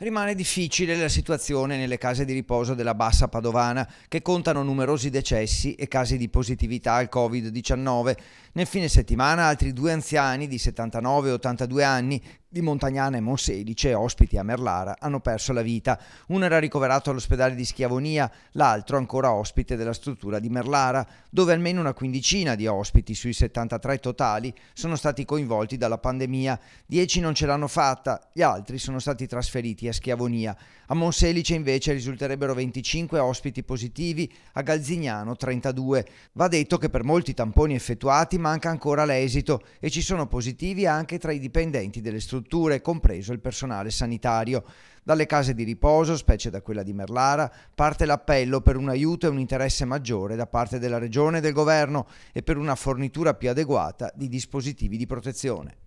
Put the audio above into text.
Rimane difficile la situazione nelle case di riposo della Bassa Padovana, che contano numerosi decessi e casi di positività al Covid-19. Nel fine settimana altri due anziani di 79 e 82 anni di Montagnana e Monselice, ospiti a Merlara, hanno perso la vita. Uno era ricoverato all'ospedale di Schiavonia, l'altro ancora ospite della struttura di Merlara, dove almeno una quindicina di ospiti sui 73 totali sono stati coinvolti dalla pandemia. Dieci non ce l'hanno fatta, gli altri sono stati trasferiti a Schiavonia. A Monselice invece risulterebbero 25 ospiti positivi, a Galzignano 32. Va detto che per molti tamponi effettuati manca ancora l'esito e ci sono positivi anche tra i dipendenti delle strutture strutture, compreso il personale sanitario. Dalle case di riposo, specie da quella di Merlara, parte l'appello per un aiuto e un interesse maggiore da parte della Regione e del Governo e per una fornitura più adeguata di dispositivi di protezione.